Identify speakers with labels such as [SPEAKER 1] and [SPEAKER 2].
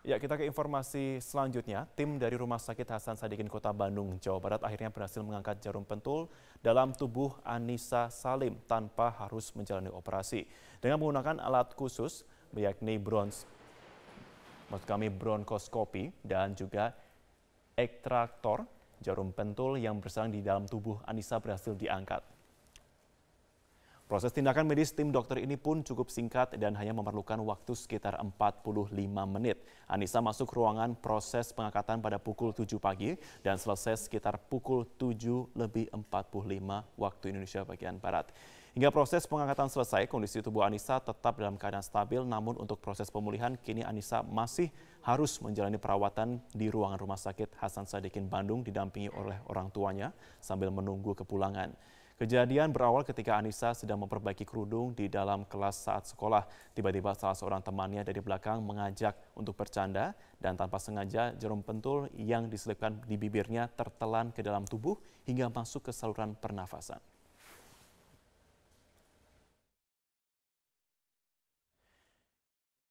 [SPEAKER 1] Ya, kita ke informasi selanjutnya. Tim dari Rumah Sakit Hasan Sadikin Kota Bandung, Jawa Barat akhirnya berhasil mengangkat jarum pentul dalam tubuh Anissa Salim tanpa harus menjalani operasi. Dengan menggunakan alat khusus, yakni bronze, maksud kami bronkoskopi dan juga ektraktor, jarum pentul yang bersarang di dalam tubuh Anissa berhasil diangkat. Proses tindakan medis tim dokter ini pun cukup singkat dan hanya memerlukan waktu sekitar 45 menit. Anissa masuk ruangan proses pengangkatan pada pukul 7 pagi dan selesai sekitar pukul 7 lebih 45 waktu Indonesia bagian Barat. Hingga proses pengangkatan selesai, kondisi tubuh Anissa tetap dalam keadaan stabil, namun untuk proses pemulihan, kini Anissa masih harus menjalani perawatan di ruangan rumah sakit Hasan Sadikin Bandung didampingi oleh orang tuanya sambil menunggu kepulangan. Kejadian berawal ketika Anissa sedang memperbaiki kerudung di dalam kelas saat sekolah. Tiba-tiba salah seorang temannya dari belakang mengajak untuk bercanda dan tanpa sengaja jarum pentul yang diselipkan di bibirnya tertelan ke dalam tubuh hingga masuk ke saluran pernafasan.